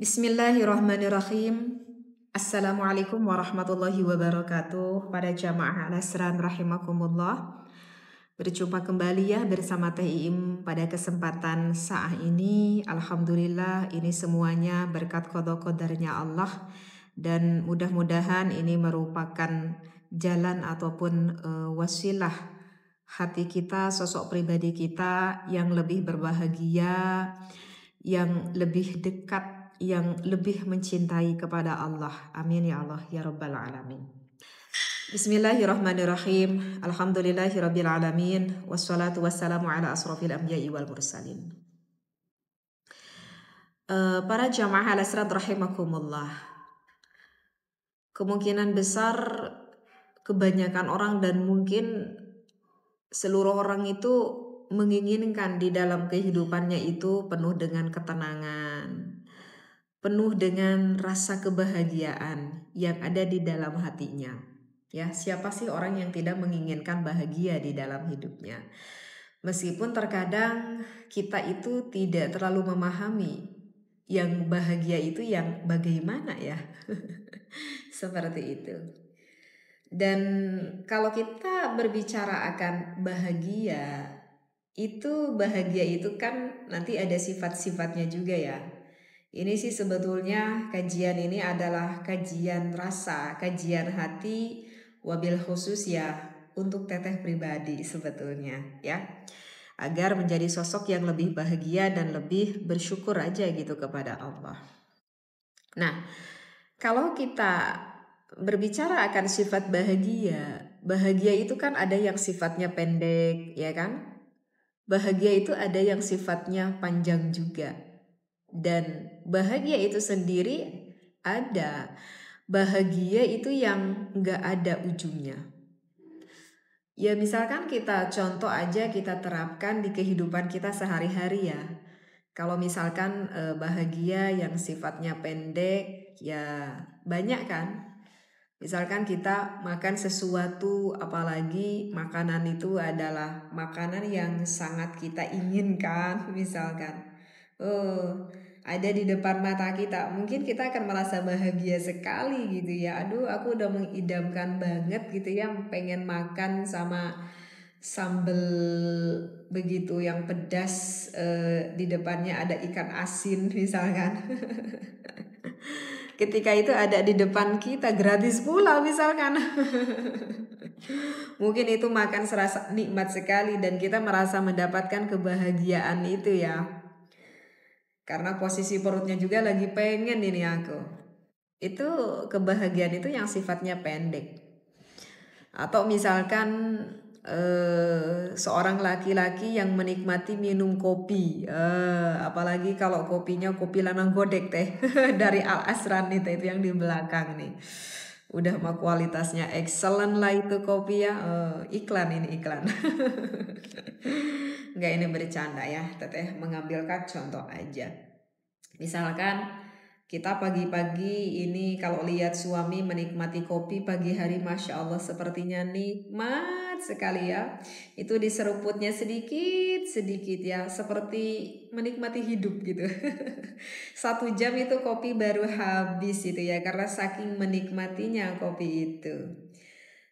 Bismillahirrahmanirrahim. Assalamualaikum warahmatullahi wabarakatuh Pada jamaah al rahimakumullah Berjumpa kembali ya bersama Teh pada kesempatan saat ini Alhamdulillah ini semuanya berkat kodok kodarnya Allah Dan mudah-mudahan ini merupakan jalan ataupun uh, wasilah Hati kita, sosok pribadi kita yang lebih berbahagia Yang lebih dekat yang lebih mencintai kepada Allah. Amin ya Allah ya Rabbal Alamin. Bismillahirrahmanirrahim. Alhamdulillahirabbil alamin wassalatu wassalamu ala asrofil anbiya'i wal mursalin. Uh, para jamaah al-asrat rahimakumullah. Kemungkinan besar kebanyakan orang dan mungkin seluruh orang itu menginginkan di dalam kehidupannya itu penuh dengan ketenangan, penuh dengan rasa kebahagiaan yang ada di dalam hatinya. Ya, siapa sih orang yang tidak menginginkan bahagia di dalam hidupnya? Meskipun terkadang kita itu tidak terlalu memahami yang bahagia itu yang bagaimana ya. Seperti itu. Dan kalau kita berbicara akan bahagia, itu bahagia itu kan nanti ada sifat-sifatnya juga ya ini sih sebetulnya kajian ini adalah kajian rasa, kajian hati, wabil khusus ya untuk teteh pribadi sebetulnya ya. Agar menjadi sosok yang lebih bahagia dan lebih bersyukur aja gitu kepada Allah. Nah, kalau kita berbicara akan sifat bahagia, bahagia itu kan ada yang sifatnya pendek, ya kan? Bahagia itu ada yang sifatnya panjang juga. Dan bahagia itu sendiri ada. Bahagia itu yang nggak ada ujungnya. Ya misalkan kita contoh aja kita terapkan di kehidupan kita sehari-hari ya. Kalau misalkan eh, bahagia yang sifatnya pendek ya banyak kan. Misalkan kita makan sesuatu apalagi makanan itu adalah makanan yang sangat kita inginkan misalkan oh ada di depan mata kita mungkin kita akan merasa bahagia sekali gitu ya aduh aku udah mengidamkan banget gitu ya pengen makan sama sambel begitu yang pedas eh, di depannya ada ikan asin misalkan ketika itu ada di depan kita gratis pula misalkan mungkin itu makan serasa nikmat sekali dan kita merasa mendapatkan kebahagiaan itu ya karena posisi perutnya juga lagi pengen ini aku itu kebahagiaan itu yang sifatnya pendek atau misalkan eh, seorang laki-laki yang menikmati minum kopi eh, apalagi kalau kopinya kopi lanang godek teh dari Al Asran itu itu yang di belakang nih udah mah kualitasnya excellent lah itu kopi ya uh, iklan ini iklan nggak ini bercanda ya teteh mengambilkan contoh aja misalkan kita pagi-pagi ini kalau lihat suami menikmati kopi pagi hari masya Allah sepertinya nikmat sekali ya. Itu diseruputnya sedikit sedikit ya, seperti menikmati hidup gitu. Satu jam itu kopi baru habis itu ya, karena saking menikmatinya kopi itu.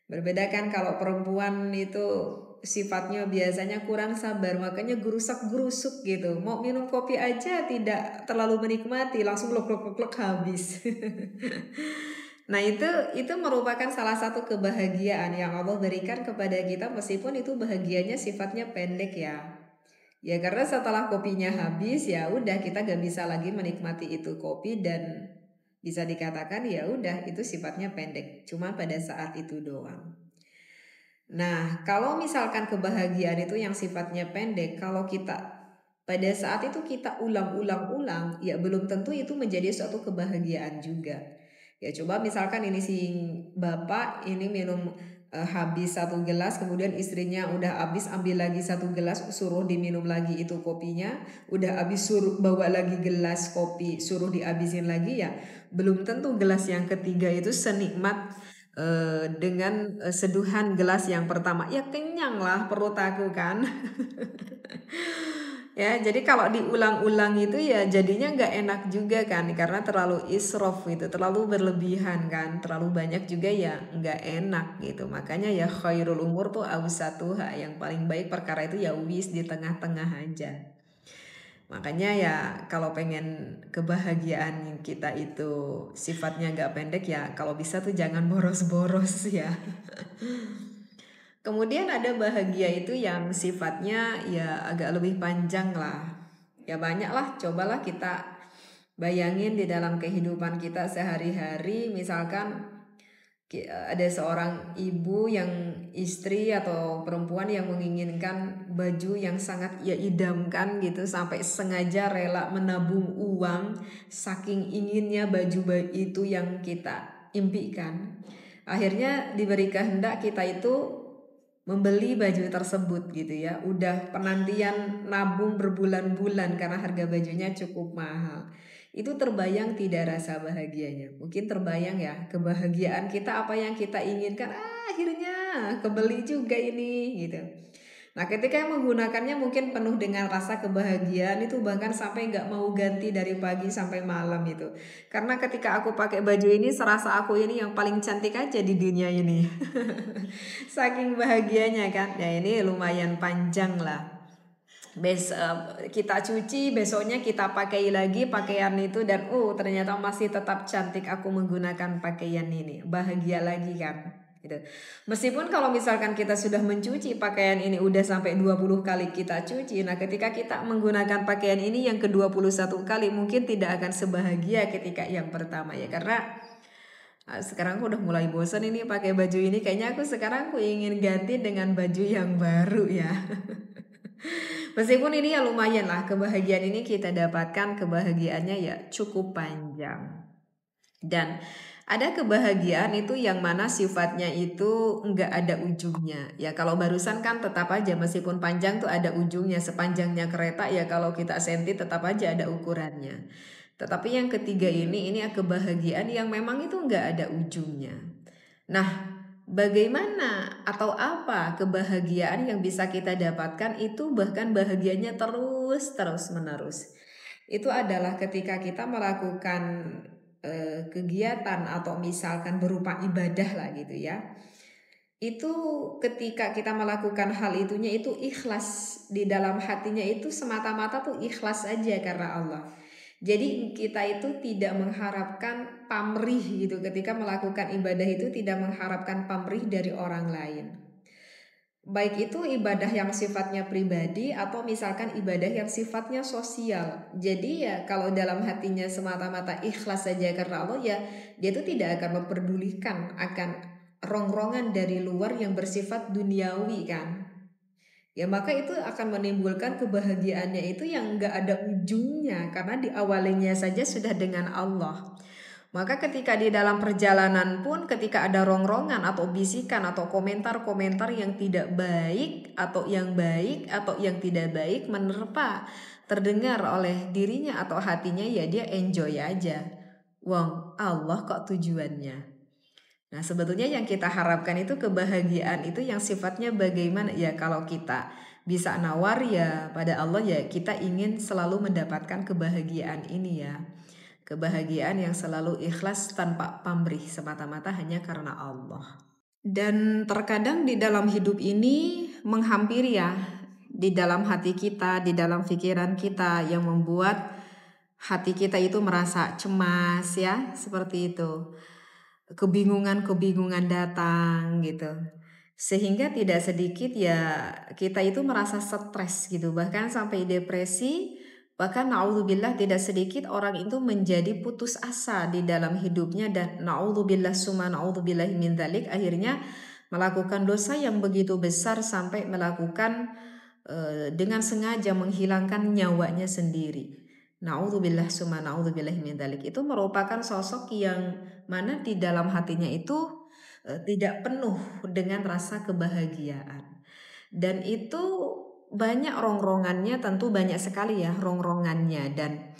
Berbeda kan kalau perempuan itu sifatnya biasanya kurang sabar makanya gerusak gerusuk gitu mau minum kopi aja tidak terlalu menikmati langsung blok blok blok habis Nah itu itu merupakan salah satu kebahagiaan yang Allah berikan kepada kita meskipun itu bahagianya sifatnya pendek ya. Ya karena setelah kopinya habis ya udah kita gak bisa lagi menikmati itu kopi dan bisa dikatakan ya udah itu sifatnya pendek cuma pada saat itu doang. Nah kalau misalkan kebahagiaan itu yang sifatnya pendek kalau kita pada saat itu kita ulang-ulang-ulang ya belum tentu itu menjadi suatu kebahagiaan juga ya coba misalkan ini si bapak ini minum uh, habis satu gelas kemudian istrinya udah habis ambil lagi satu gelas suruh diminum lagi itu kopinya udah habis suruh bawa lagi gelas kopi suruh dihabisin lagi ya belum tentu gelas yang ketiga itu senikmat eh, dengan eh, seduhan gelas yang pertama ya kenyang lah perut aku kan ya jadi kalau diulang-ulang itu ya jadinya nggak enak juga kan karena terlalu isrof gitu terlalu berlebihan kan terlalu banyak juga ya nggak enak gitu makanya ya khairul umur tuh satu yang paling baik perkara itu ya wis di tengah-tengah aja makanya ya kalau pengen kebahagiaan kita itu sifatnya nggak pendek ya kalau bisa tuh jangan boros-boros ya Kemudian ada bahagia itu yang sifatnya ya agak lebih panjang lah. Ya banyak lah, cobalah kita bayangin di dalam kehidupan kita sehari-hari. Misalkan eh, ada seorang ibu yang istri atau perempuan yang menginginkan baju yang sangat ia idamkan gitu sampai sengaja rela menabung uang saking inginnya baju itu yang kita impikan. Akhirnya diberi kehendak kita itu membeli baju tersebut gitu ya. Udah penantian nabung berbulan-bulan karena harga bajunya cukup mahal. Itu terbayang tidak rasa bahagianya. Mungkin terbayang ya kebahagiaan kita apa yang kita inginkan. Ah, akhirnya kebeli juga ini gitu. Nah, ketika menggunakannya mungkin penuh dengan rasa kebahagiaan itu bahkan sampai nggak mau ganti dari pagi sampai malam itu. Karena ketika aku pakai baju ini serasa aku ini yang paling cantik aja di dunia ini. Saking bahagianya kan. Ya ini lumayan panjang lah bes eh, kita cuci besoknya kita pakai lagi pakaian itu dan uh ternyata masih tetap cantik aku menggunakan pakaian ini bahagia lagi kan gitu. Meskipun kalau misalkan kita sudah mencuci pakaian ini udah sampai 20 kali kita cuci, nah ketika kita menggunakan pakaian ini yang ke-21 kali mungkin tidak akan sebahagia ketika yang pertama ya karena ah, sekarang aku udah mulai bosan ini pakai baju ini kayaknya aku sekarang aku ingin ganti dengan baju yang baru ya meskipun ini ya lumayan lah kebahagiaan ini kita dapatkan kebahagiaannya ya cukup panjang dan ada kebahagiaan itu yang mana sifatnya itu nggak ada ujungnya. Ya kalau barusan kan tetap aja meskipun panjang tuh ada ujungnya. Sepanjangnya kereta ya kalau kita senti tetap aja ada ukurannya. Tetapi yang ketiga ini, ini ya kebahagiaan yang memang itu nggak ada ujungnya. Nah, bagaimana atau apa kebahagiaan yang bisa kita dapatkan itu bahkan bahagianya terus terus menerus. Itu adalah ketika kita melakukan Eh, kegiatan atau misalkan berupa ibadah lah gitu ya itu ketika kita melakukan hal itunya itu ikhlas di dalam hatinya itu semata-mata tuh ikhlas aja karena Allah. Jadi kita itu tidak mengharapkan pamrih gitu ketika melakukan ibadah itu tidak mengharapkan pamrih dari orang lain baik itu ibadah yang sifatnya pribadi atau misalkan ibadah yang sifatnya sosial. Jadi ya kalau dalam hatinya semata-mata ikhlas saja karena Allah ya dia itu tidak akan memperdulikan akan rongrongan dari luar yang bersifat duniawi kan. Ya maka itu akan menimbulkan kebahagiaannya itu yang nggak ada ujungnya karena diawalinya saja sudah dengan Allah. Maka ketika di dalam perjalanan pun ketika ada rongrongan atau bisikan atau komentar-komentar yang tidak baik atau yang baik atau yang tidak baik menerpa terdengar oleh dirinya atau hatinya ya dia enjoy aja. Wong Allah kok tujuannya. Nah sebetulnya yang kita harapkan itu kebahagiaan itu yang sifatnya bagaimana ya kalau kita bisa nawar ya pada Allah ya kita ingin selalu mendapatkan kebahagiaan ini ya kebahagiaan yang selalu ikhlas tanpa pamrih semata-mata hanya karena Allah. Dan terkadang di dalam hidup ini menghampiri ya di dalam hati kita, di dalam pikiran kita yang membuat hati kita itu merasa cemas ya, seperti itu. Kebingungan-kebingungan datang gitu. Sehingga tidak sedikit ya kita itu merasa stres gitu, bahkan sampai depresi Bahkan naudzubillah tidak sedikit orang itu menjadi putus asa di dalam hidupnya dan naudzubillah suma naudzubillah min dalik akhirnya melakukan dosa yang begitu besar sampai melakukan eh, dengan sengaja menghilangkan nyawanya sendiri. Naudzubillah suma naudzubillah min dalik itu merupakan sosok yang mana di dalam hatinya itu eh, tidak penuh dengan rasa kebahagiaan. Dan itu banyak rongrongannya tentu banyak sekali ya rongrongannya dan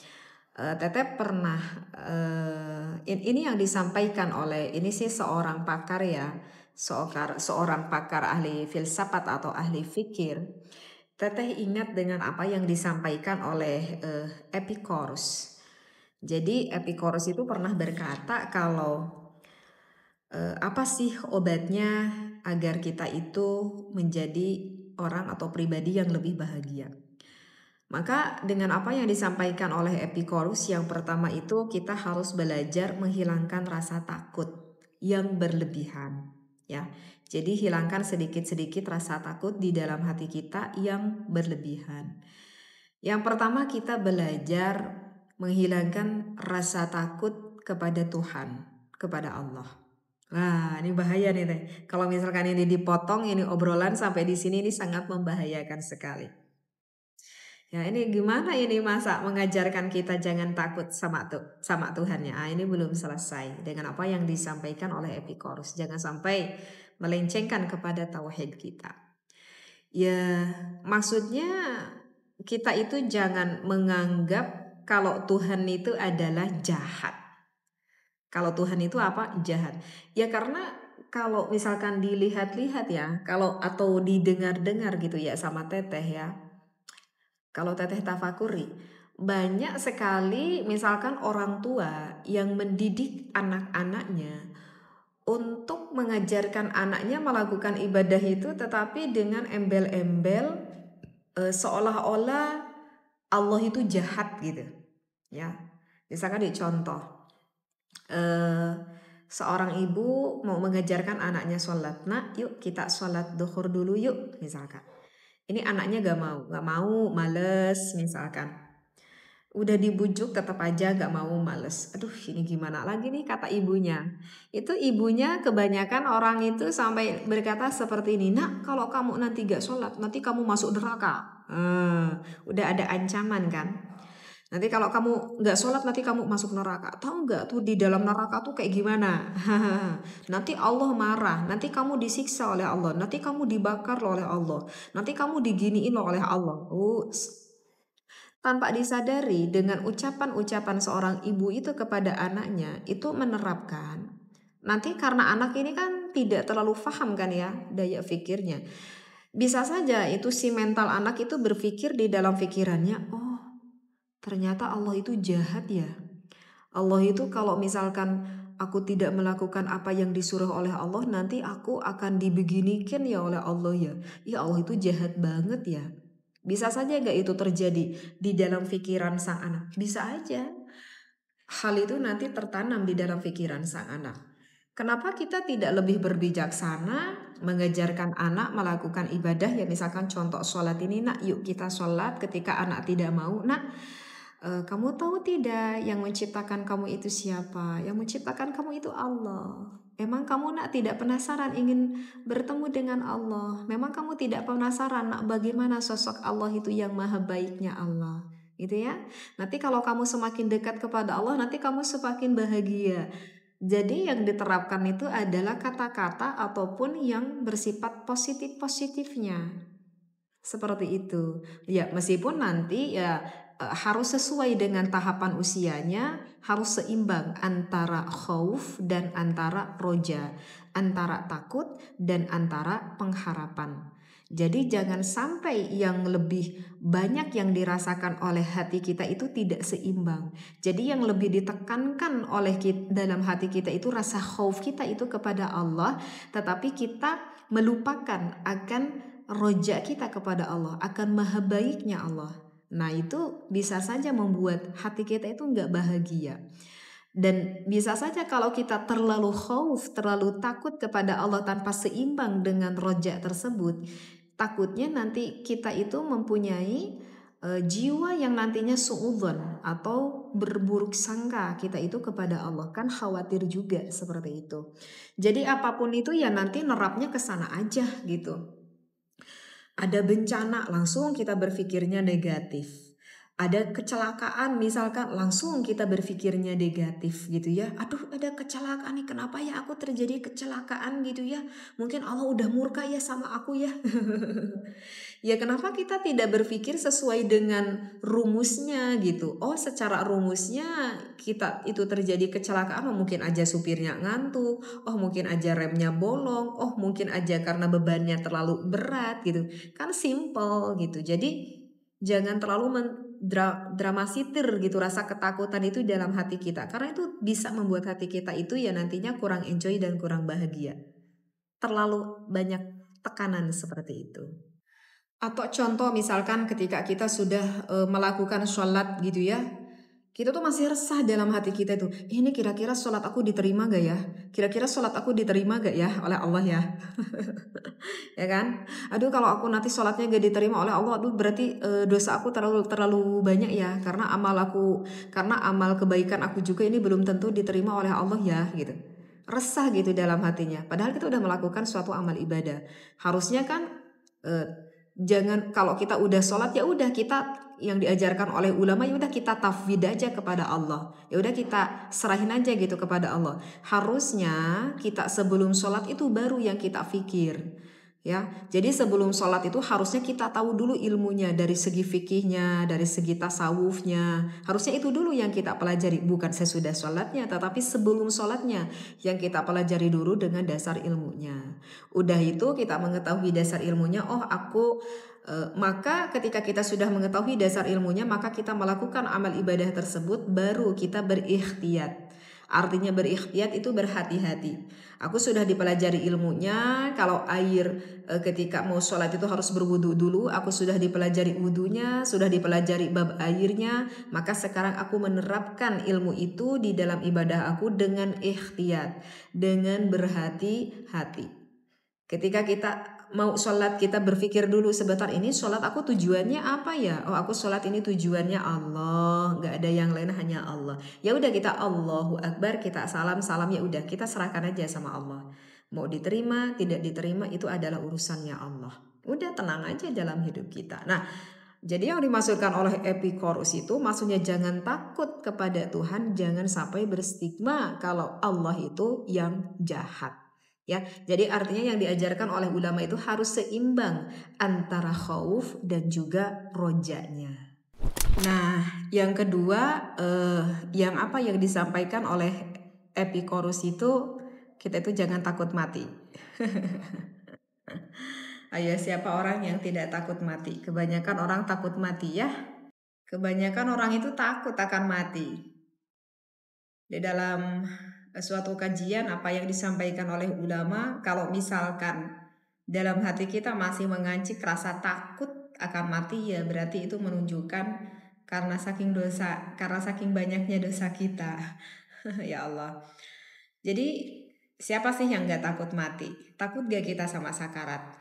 uh, Teteh pernah uh, ini yang disampaikan oleh ini sih seorang pakar ya seorang seorang pakar ahli filsafat atau ahli fikir Teteh ingat dengan apa yang disampaikan oleh uh, Epicurus jadi Epicurus itu pernah berkata kalau uh, apa sih obatnya agar kita itu menjadi orang atau pribadi yang lebih bahagia. Maka dengan apa yang disampaikan oleh Epikorus yang pertama itu kita harus belajar menghilangkan rasa takut yang berlebihan ya. Jadi hilangkan sedikit-sedikit rasa takut di dalam hati kita yang berlebihan. Yang pertama kita belajar menghilangkan rasa takut kepada Tuhan, kepada Allah. Wah, ini bahaya nih Teh. Kalau misalkan ini dipotong, ini obrolan sampai di sini ini sangat membahayakan sekali. Ya ini gimana ini masa mengajarkan kita jangan takut sama tuh sama Tuhannya. Ah, ini belum selesai dengan apa yang disampaikan oleh Epikorus. Jangan sampai melencengkan kepada tauhid kita. Ya maksudnya kita itu jangan menganggap kalau Tuhan itu adalah jahat. Kalau Tuhan itu apa? Jahat. Ya karena kalau misalkan dilihat-lihat ya, kalau atau didengar-dengar gitu ya sama teteh ya. Kalau teteh tafakuri, banyak sekali misalkan orang tua yang mendidik anak-anaknya untuk mengajarkan anaknya melakukan ibadah itu tetapi dengan embel-embel e, seolah-olah Allah itu jahat gitu ya misalkan di contoh. Eh, seorang ibu mau mengajarkan anaknya sholat nak yuk kita sholat duhur dulu yuk misalkan ini anaknya gak mau gak mau males misalkan udah dibujuk tetap aja gak mau males aduh ini gimana lagi nih kata ibunya itu ibunya kebanyakan orang itu sampai berkata seperti ini nak kalau kamu nanti gak sholat nanti kamu masuk neraka hmm, udah ada ancaman kan Nanti kalau kamu nggak sholat nanti kamu masuk neraka. Tahu nggak tuh di dalam neraka tuh kayak gimana? nanti Allah marah. Nanti kamu disiksa oleh Allah. Nanti kamu dibakar oleh Allah. Nanti kamu diginiin oleh Allah. Ups. Uh, Tanpa disadari dengan ucapan-ucapan seorang ibu itu kepada anaknya itu menerapkan. Nanti karena anak ini kan tidak terlalu paham kan ya daya pikirnya. Bisa saja itu si mental anak itu berpikir di dalam pikirannya, oh ternyata Allah itu jahat ya. Allah itu kalau misalkan aku tidak melakukan apa yang disuruh oleh Allah, nanti aku akan dibeginikan ya oleh Allah ya. Ya Allah itu jahat banget ya. Bisa saja gak itu terjadi di dalam pikiran sang anak? Bisa aja. Hal itu nanti tertanam di dalam pikiran sang anak. Kenapa kita tidak lebih berbijaksana mengejarkan anak melakukan ibadah ya misalkan contoh sholat ini nak yuk kita sholat ketika anak tidak mau nak Eh, kamu tahu tidak yang menciptakan kamu itu siapa? Yang menciptakan kamu itu Allah. Emang kamu nak tidak penasaran ingin bertemu dengan Allah? Memang kamu tidak penasaran nak bagaimana sosok Allah itu yang maha baiknya Allah? Gitu ya. Nanti kalau kamu semakin dekat kepada Allah, nanti kamu semakin bahagia. Jadi yang diterapkan itu adalah kata-kata ataupun yang bersifat positif-positifnya. Seperti itu. Ya, meskipun nanti ya Eh, harus sesuai dengan tahapan usianya, harus seimbang antara khauf dan antara roja, antara takut dan antara pengharapan. Jadi jangan sampai yang lebih banyak yang dirasakan oleh hati kita itu tidak seimbang. Jadi yang lebih ditekankan oleh kita, dalam hati kita itu rasa khauf kita itu kepada Allah, tetapi kita melupakan akan roja kita kepada Allah, akan maha baiknya Allah. Nah itu bisa saja membuat hati kita itu nggak bahagia. Dan bisa saja kalau kita terlalu khauf, terlalu takut kepada Allah tanpa seimbang dengan rojak tersebut, takutnya nanti kita itu mempunyai e, jiwa yang nantinya suudon atau berburuk sangka kita itu kepada Allah kan khawatir juga seperti itu. Jadi apapun itu ya nanti nerapnya ke sana aja gitu ada bencana langsung kita berpikirnya negatif ada kecelakaan misalkan langsung kita berpikirnya negatif gitu ya aduh ada kecelakaan nih kenapa ya aku terjadi kecelakaan gitu ya mungkin Allah udah murka ya sama aku ya ya kenapa kita tidak berpikir sesuai dengan rumusnya gitu oh secara rumusnya kita itu terjadi kecelakaan oh, mungkin aja supirnya ngantuk oh mungkin aja remnya bolong oh mungkin aja karena bebannya terlalu berat gitu kan simple gitu jadi jangan terlalu dra sitir gitu rasa ketakutan itu dalam hati kita karena itu bisa membuat hati kita itu ya nantinya kurang enjoy dan kurang bahagia terlalu banyak tekanan seperti itu atau contoh misalkan ketika kita sudah e, melakukan sholat gitu ya kita tuh masih resah dalam hati kita itu. Ini kira-kira sholat aku diterima gak ya? Kira-kira sholat aku diterima gak ya oleh Allah ya? ya kan? Aduh kalau aku nanti sholatnya gak diterima oleh Allah, aduh berarti e, dosa aku terlalu terlalu banyak ya. Karena amal aku, karena amal kebaikan aku juga ini belum tentu diterima oleh Allah ya gitu. Resah gitu dalam hatinya. Padahal kita udah melakukan suatu amal ibadah. Harusnya kan e, jangan kalau kita udah sholat ya udah kita yang diajarkan oleh ulama ya udah kita tafwid aja kepada Allah ya udah kita serahin aja gitu kepada Allah harusnya kita sebelum sholat itu baru yang kita pikir ya. Jadi sebelum sholat itu harusnya kita tahu dulu ilmunya dari segi fikihnya, dari segi tasawufnya. Harusnya itu dulu yang kita pelajari, bukan sesudah sholatnya, tetapi sebelum sholatnya yang kita pelajari dulu dengan dasar ilmunya. Udah itu kita mengetahui dasar ilmunya, oh aku e, maka ketika kita sudah mengetahui dasar ilmunya, maka kita melakukan amal ibadah tersebut, baru kita berikhtiar Artinya berikhtiat itu berhati-hati. Aku sudah dipelajari ilmunya, kalau air e, ketika mau sholat itu harus berwudu dulu, aku sudah dipelajari wudunya, sudah dipelajari bab airnya, maka sekarang aku menerapkan ilmu itu di dalam ibadah aku dengan ikhtiat, dengan berhati-hati. Ketika kita mau sholat kita berpikir dulu sebentar ini sholat aku tujuannya apa ya oh aku sholat ini tujuannya Allah nggak ada yang lain hanya Allah ya udah kita Allahu Akbar kita salam salam ya udah kita serahkan aja sama Allah mau diterima tidak diterima itu adalah urusannya Allah udah tenang aja dalam hidup kita nah jadi yang dimaksudkan oleh Epikorus itu maksudnya jangan takut kepada Tuhan, jangan sampai berstigma kalau Allah itu yang jahat ya. Jadi artinya yang diajarkan oleh ulama itu harus seimbang antara khauf dan juga rojanya. Nah, yang kedua eh, yang apa yang disampaikan oleh Epikorus itu kita itu jangan takut mati. Ayo siapa orang yang tidak takut mati? Kebanyakan orang takut mati ya. Kebanyakan orang itu takut akan mati. Di dalam Eh, suatu kajian apa yang disampaikan oleh ulama kalau misalkan dalam hati kita masih mengancik rasa takut akan mati ya berarti itu menunjukkan karena saking dosa karena saking banyaknya dosa kita ya Allah jadi siapa sih yang nggak takut mati takut gak kita sama sakarat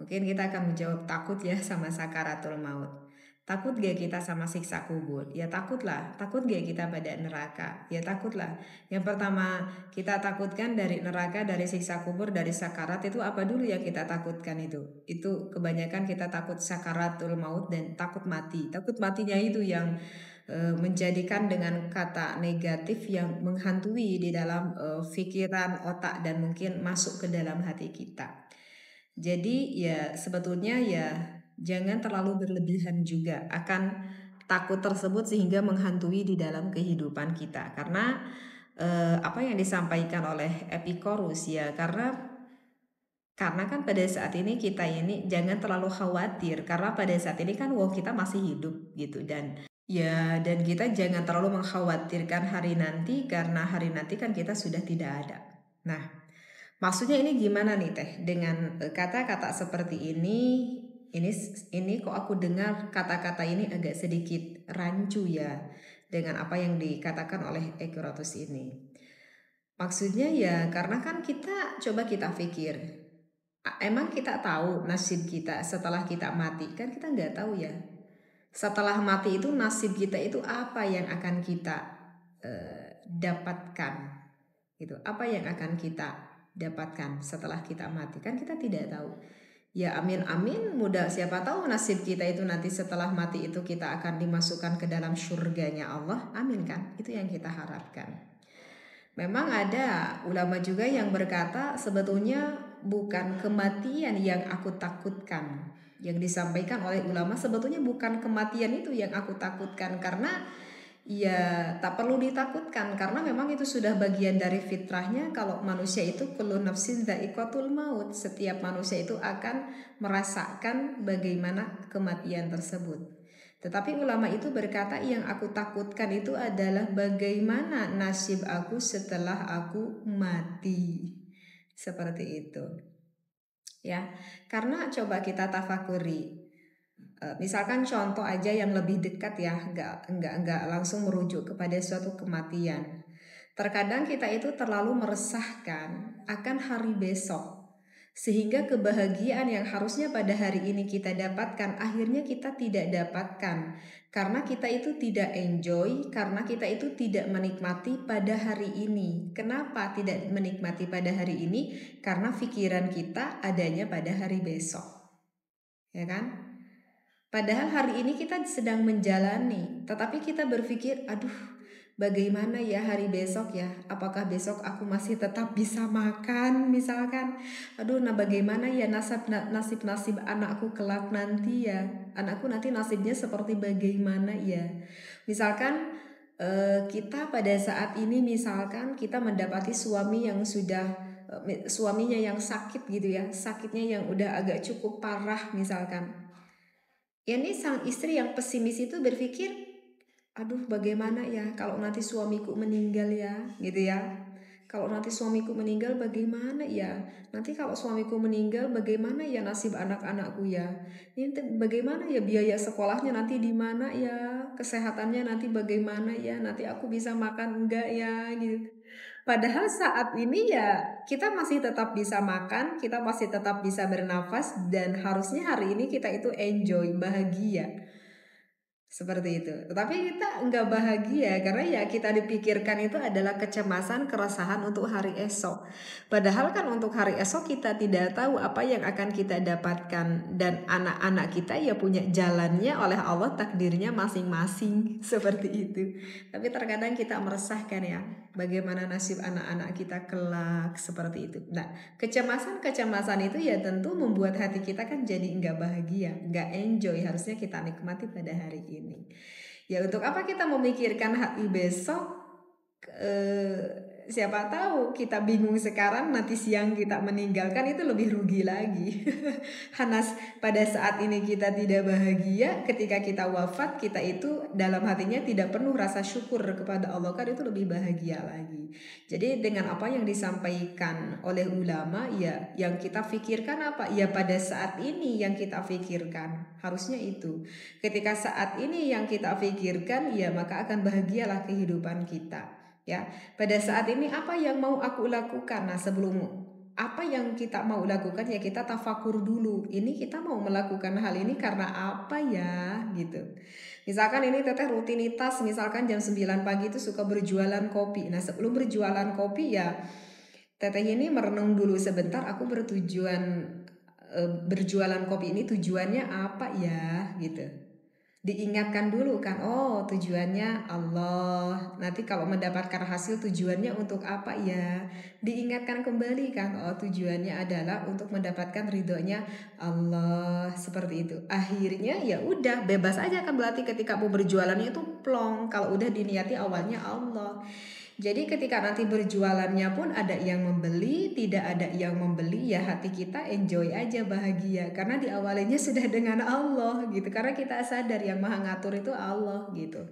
mungkin kita akan menjawab takut ya sama sakaratul maut Takut gak kita sama siksa kubur? Ya takutlah. Takut gak kita pada neraka? Ya takutlah. Yang pertama kita takutkan dari neraka, dari siksa kubur, dari sakarat itu apa dulu ya kita takutkan itu? Itu kebanyakan kita takut sakaratul maut dan takut mati. Takut matinya itu yang e, menjadikan dengan kata negatif yang menghantui di dalam e, eh, pikiran, otak dan mungkin masuk ke dalam hati kita. Jadi ya sebetulnya ya jangan terlalu berlebihan juga akan takut tersebut sehingga menghantui di dalam kehidupan kita karena eh, apa yang disampaikan oleh Epikorus ya karena karena kan pada saat ini kita ini jangan terlalu khawatir karena pada saat ini kan wow kita masih hidup gitu dan ya dan kita jangan terlalu mengkhawatirkan hari nanti karena hari nanti kan kita sudah tidak ada. Nah, maksudnya ini gimana nih Teh dengan eh, kata-kata seperti ini ini ini kok aku dengar kata-kata ini agak sedikit rancu ya dengan apa yang dikatakan oleh Ekuratus ini. Maksudnya ya karena kan kita coba kita pikir emang kita tahu nasib kita setelah kita mati kan kita nggak tahu ya setelah mati itu nasib kita itu apa yang akan kita eh, dapatkan gitu apa yang akan kita dapatkan setelah kita mati kan kita tidak tahu Ya amin amin mudah siapa tahu nasib kita itu nanti setelah mati itu kita akan dimasukkan ke dalam surganya Allah. Amin kan? Itu yang kita harapkan. Memang ada ulama juga yang berkata sebetulnya bukan kematian yang aku takutkan. Yang disampaikan oleh ulama sebetulnya bukan kematian itu yang aku takutkan karena ya tak perlu ditakutkan karena memang itu sudah bagian dari fitrahnya kalau manusia itu kullu nafsin dha'iqatul maut setiap manusia itu akan merasakan bagaimana kematian tersebut tetapi ulama itu berkata yang aku takutkan itu adalah bagaimana nasib aku setelah aku mati seperti itu ya karena coba kita tafakuri Eh, misalkan contoh aja yang lebih dekat ya, nggak nggak nggak langsung merujuk kepada suatu kematian. Terkadang kita itu terlalu meresahkan akan hari besok, sehingga kebahagiaan yang harusnya pada hari ini kita dapatkan akhirnya kita tidak dapatkan karena kita itu tidak enjoy, karena kita itu tidak menikmati pada hari ini. Kenapa tidak menikmati pada hari ini? Karena pikiran kita adanya pada hari besok. Ya kan? Padahal hari ini kita sedang menjalani, tetapi kita berpikir, aduh, bagaimana ya hari besok ya? Apakah besok aku masih tetap bisa makan misalkan? Aduh, nah bagaimana ya nasib nasib nasib anakku kelak nanti ya? Anakku nanti nasibnya seperti bagaimana ya? Misalkan eh, kita pada saat ini misalkan kita mendapati suami yang sudah eh, suaminya yang sakit gitu ya sakitnya yang udah agak cukup parah misalkan ya ini sang istri yang pesimis itu berpikir, aduh bagaimana ya kalau nanti suamiku meninggal ya, gitu ya. Kalau nanti suamiku meninggal bagaimana ya? Nanti kalau suamiku meninggal bagaimana ya nasib anak-anakku ya? Ini bagaimana ya biaya sekolahnya nanti di mana ya? Kesehatannya nanti bagaimana ya? Nanti aku bisa makan enggak ya gitu. Padahal saat ini ya kita masih tetap bisa makan, kita masih tetap bisa bernafas dan harusnya hari ini kita itu enjoy, bahagia. Seperti itu. Tetapi kita nggak bahagia karena ya kita dipikirkan itu adalah kecemasan, keresahan untuk hari esok. Padahal kan untuk hari esok kita tidak tahu apa yang akan kita dapatkan dan anak-anak kita ya punya jalannya oleh Allah takdirnya masing-masing seperti itu. Tapi terkadang kita meresahkan ya bagaimana nasib anak-anak kita kelak seperti itu. Nah, kecemasan-kecemasan itu ya tentu membuat hati kita kan jadi nggak bahagia, nggak enjoy. Harusnya kita nikmati pada hari ini. Ya untuk apa kita memikirkan hari besok? Eh, siapa tahu kita bingung sekarang nanti siang kita meninggalkan itu lebih rugi lagi. Hanas pada saat ini kita tidak bahagia, ketika kita wafat kita itu dalam hatinya tidak penuh rasa syukur kepada Allah kan itu lebih bahagia lagi. Jadi dengan apa yang disampaikan oleh ulama ya yang kita pikirkan apa? Ya pada saat ini yang kita pikirkan harusnya itu. Ketika saat ini yang kita pikirkan ya maka akan bahagialah kehidupan kita ya pada saat ini apa yang mau aku lakukan nah sebelum apa yang kita mau lakukan ya kita tafakur dulu ini kita mau melakukan hal ini karena apa ya gitu misalkan ini teteh rutinitas misalkan jam 9 pagi itu suka berjualan kopi nah sebelum berjualan kopi ya teteh ini merenung dulu sebentar aku bertujuan e, berjualan kopi ini tujuannya apa ya gitu diingatkan dulu kan oh tujuannya Allah nanti kalau mendapatkan hasil tujuannya untuk apa ya diingatkan kembali kan oh tujuannya adalah untuk mendapatkan ridhonya Allah seperti itu akhirnya ya udah bebas aja kan berarti ketika mau berjualan itu plong kalau udah diniati awalnya Allah jadi ketika nanti berjualannya pun ada yang membeli, tidak ada yang membeli ya hati kita enjoy aja bahagia karena di awalnya sudah dengan Allah gitu. Karena kita sadar yang maha ngatur itu Allah gitu.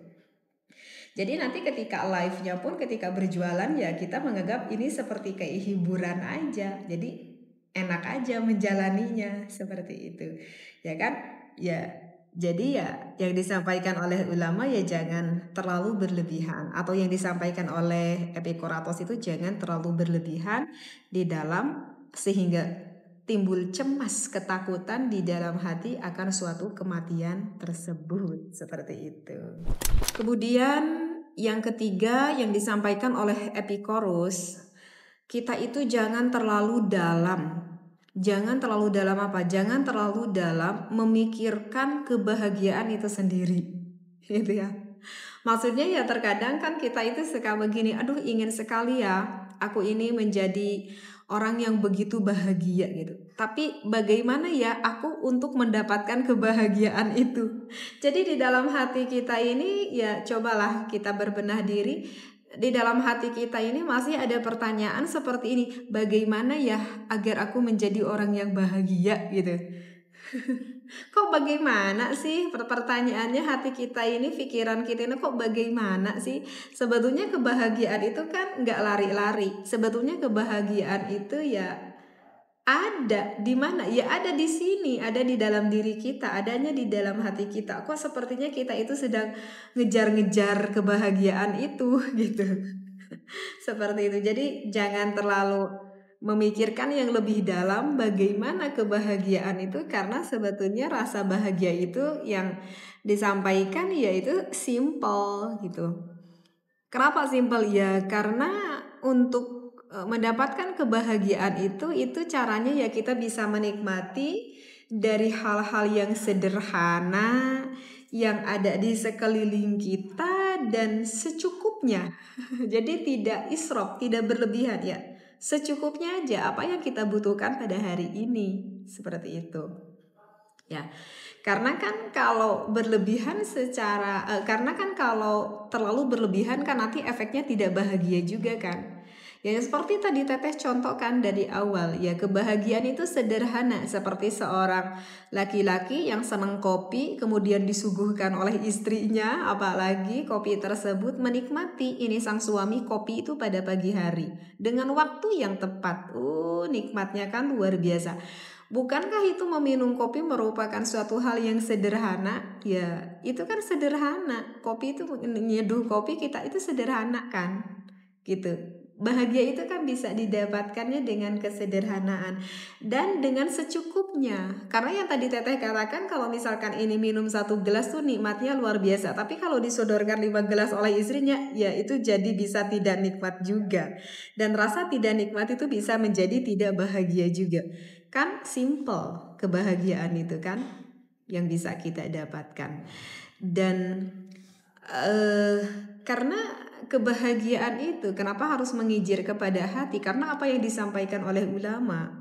Jadi nanti ketika live-nya pun ketika berjualan ya kita menganggap ini seperti kayak hiburan aja. Jadi enak aja menjalaninya seperti itu. Ya kan? Ya jadi ya yang disampaikan oleh ulama ya jangan terlalu berlebihan atau yang disampaikan oleh Epikuratos itu jangan terlalu berlebihan di dalam sehingga timbul cemas ketakutan di dalam hati akan suatu kematian tersebut seperti itu. Kemudian yang ketiga yang disampaikan oleh Epikorus kita itu jangan terlalu dalam jangan terlalu dalam apa? Jangan terlalu dalam memikirkan kebahagiaan itu sendiri. Gitu ya. Maksudnya ya terkadang kan kita itu suka begini, aduh ingin sekali ya aku ini menjadi orang yang begitu bahagia gitu. Tapi bagaimana ya aku untuk mendapatkan kebahagiaan itu? Jadi di dalam hati kita ini ya cobalah kita berbenah diri di dalam hati kita ini masih ada pertanyaan seperti ini, bagaimana ya agar aku menjadi orang yang bahagia gitu. kok bagaimana sih pertanyaannya hati kita ini pikiran kita ini kok bagaimana sih sebetulnya kebahagiaan itu kan nggak lari-lari sebetulnya kebahagiaan itu ya ada di mana? Ya ada di sini, ada di dalam diri kita, adanya di dalam hati kita. Kok sepertinya kita itu sedang ngejar-ngejar kebahagiaan itu gitu. Seperti itu. Jadi jangan terlalu memikirkan yang lebih dalam bagaimana kebahagiaan itu karena sebetulnya rasa bahagia itu yang disampaikan yaitu simple gitu. Kenapa simple? Ya karena untuk Eh, mendapatkan kebahagiaan itu itu caranya ya kita bisa menikmati dari hal-hal yang sederhana yang ada di sekeliling kita dan secukupnya. Jadi tidak isrok, tidak berlebihan ya. Secukupnya aja apa yang kita butuhkan pada hari ini. Seperti itu. Ya. Karena kan kalau berlebihan secara eh, karena kan kalau terlalu berlebihan kan nanti efeknya tidak bahagia juga kan. Ya seperti tadi Teteh contohkan dari awal, ya kebahagiaan itu sederhana seperti seorang laki-laki yang senang kopi kemudian disuguhkan oleh istrinya, apalagi kopi tersebut menikmati ini sang suami kopi itu pada pagi hari dengan waktu yang tepat. Uh, nikmatnya kan luar biasa. Bukankah itu meminum kopi merupakan suatu hal yang sederhana? Ya, itu kan sederhana. Kopi itu nyeduh kopi kita itu sederhana kan? Gitu. Bahagia itu kan bisa didapatkannya dengan kesederhanaan dan dengan secukupnya. Karena yang tadi Teteh katakan kalau misalkan ini minum satu gelas tuh nikmatnya luar biasa. Tapi kalau disodorkan lima gelas oleh istrinya, ya itu jadi bisa tidak nikmat juga. Dan rasa tidak nikmat itu bisa menjadi tidak bahagia juga. Kan simple kebahagiaan itu kan yang bisa kita dapatkan. Dan uh, karena kebahagiaan itu kenapa harus mengijir kepada hati karena apa yang disampaikan oleh ulama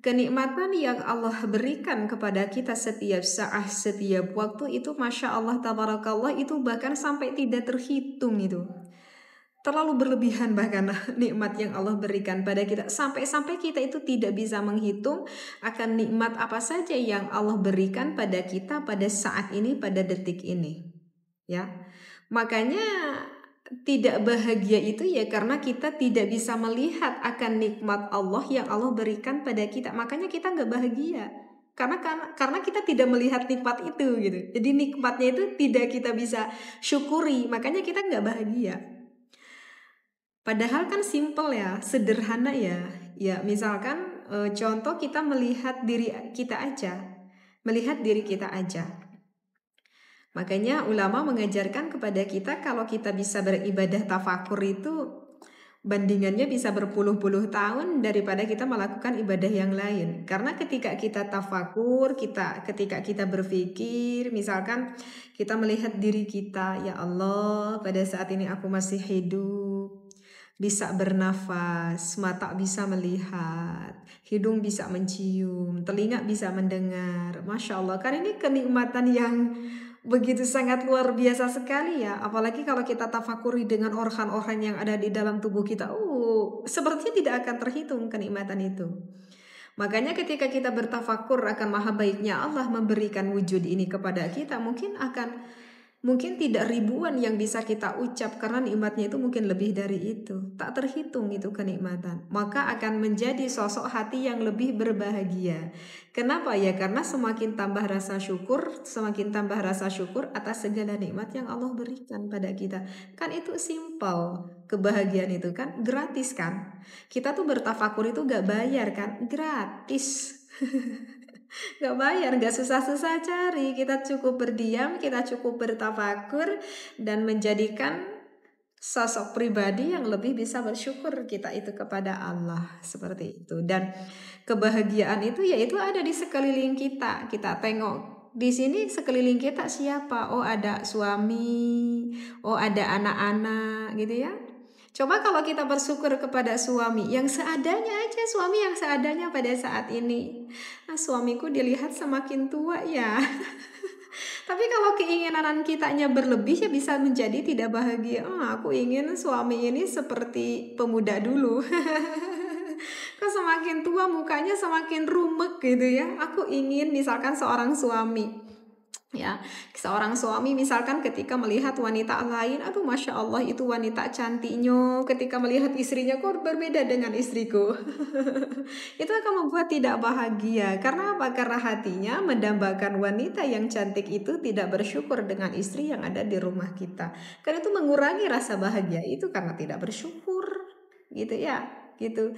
kenikmatan yang Allah berikan kepada kita setiap saat setiap waktu itu masya Allah tabarakallah itu bahkan sampai tidak terhitung itu terlalu berlebihan bahkan nikmat yang Allah berikan pada kita sampai-sampai kita itu tidak bisa menghitung akan nikmat apa saja yang Allah berikan pada kita pada saat ini pada detik ini ya makanya tidak bahagia itu ya karena kita tidak bisa melihat akan nikmat Allah yang Allah berikan pada kita. Makanya kita nggak bahagia. Karena, kan, karena kita tidak melihat nikmat itu gitu. Jadi nikmatnya itu tidak kita bisa syukuri, makanya kita nggak bahagia. Padahal kan simple ya, sederhana ya. Ya, misalkan eh, contoh kita melihat diri kita aja. Melihat diri kita aja Makanya ulama mengajarkan kepada kita kalau kita bisa beribadah tafakur itu bandingannya bisa berpuluh-puluh tahun daripada kita melakukan ibadah yang lain. Karena ketika kita tafakur, kita ketika kita berpikir, misalkan kita melihat diri kita, ya Allah, pada saat ini aku masih hidup, bisa bernafas, mata bisa melihat, hidung bisa mencium, telinga bisa mendengar. Masya Allah, karena ini kenikmatan yang begitu sangat luar biasa sekali ya. Apalagi kalau kita tafakuri dengan organ-organ yang ada di dalam tubuh kita. Uh, sepertinya tidak akan terhitung kenikmatan itu. Makanya ketika kita bertafakur akan maha baiknya Allah memberikan wujud ini kepada kita, mungkin akan mungkin tidak ribuan yang bisa kita ucap karena nikmatnya itu mungkin lebih dari itu. Tak terhitung itu kenikmatan. Maka akan menjadi sosok hati yang lebih berbahagia. Kenapa ya? Karena semakin tambah rasa syukur, semakin tambah rasa syukur atas segala nikmat yang Allah berikan pada kita. Kan itu simple. Kebahagiaan itu kan gratis kan? Kita tuh bertafakur itu gak bayar kan? Gratis. Gak bayar, gak susah-susah cari. Kita cukup berdiam, kita cukup bertafakur dan menjadikan sosok pribadi yang lebih bisa bersyukur kita itu kepada Allah seperti itu. Dan kebahagiaan itu ya itu ada di sekeliling kita. Kita tengok di sini sekeliling kita siapa? Oh, ada suami, oh ada anak-anak gitu ya. Coba kalau kita bersyukur kepada suami yang seadanya aja, suami yang seadanya pada saat ini. Nah, suamiku dilihat semakin tua ya. Tapi kalau keinginan kitanya berlebih ya bisa menjadi tidak bahagia. Oh, aku ingin suami ini seperti pemuda dulu. semakin tua mukanya semakin rumek gitu ya. Aku ingin misalkan seorang suami ya seorang suami misalkan ketika melihat wanita lain aduh masya Allah itu wanita cantiknya ketika melihat istrinya kok berbeda dengan istriku itu akan membuat tidak bahagia karena apa karena hatinya mendambakan wanita yang cantik itu tidak bersyukur dengan istri yang ada di rumah kita karena itu mengurangi rasa bahagia itu karena tidak bersyukur gitu ya gitu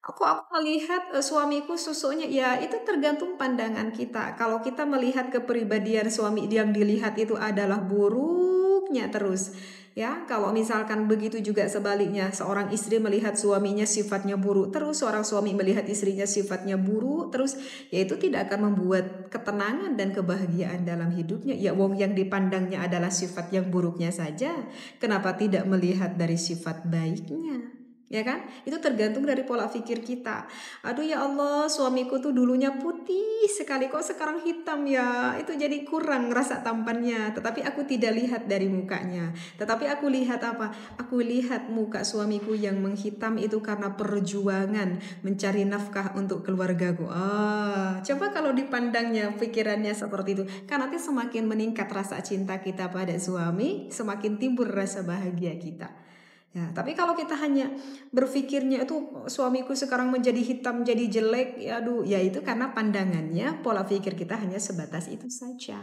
Aku aku melihat uh, suamiku susunya ya itu tergantung pandangan kita. Kalau kita melihat kepribadian suami yang dilihat itu adalah buruknya terus, ya kalau misalkan begitu juga sebaliknya seorang istri melihat suaminya sifatnya buruk terus seorang suami melihat istrinya sifatnya buruk terus ya itu tidak akan membuat ketenangan dan kebahagiaan dalam hidupnya ya wong yang dipandangnya adalah sifat yang buruknya saja kenapa tidak melihat dari sifat baiknya ya kan? Itu tergantung dari pola pikir kita. Aduh ya Allah, suamiku tuh dulunya putih sekali kok sekarang hitam ya. Itu jadi kurang rasa tampannya, tetapi aku tidak lihat dari mukanya. Tetapi aku lihat apa? Aku lihat muka suamiku yang menghitam itu karena perjuangan mencari nafkah untuk keluargaku. Ah, coba kalau dipandangnya pikirannya seperti itu, kan nanti semakin meningkat rasa cinta kita pada suami, semakin timbul rasa bahagia kita. Ya, hmm. tapi kalau kita hanya berpikirnya itu oh, suamiku sekarang menjadi hitam, jadi jelek, ya aduh, ya itu karena pandangannya, pola pikir kita hanya sebatas itu saja.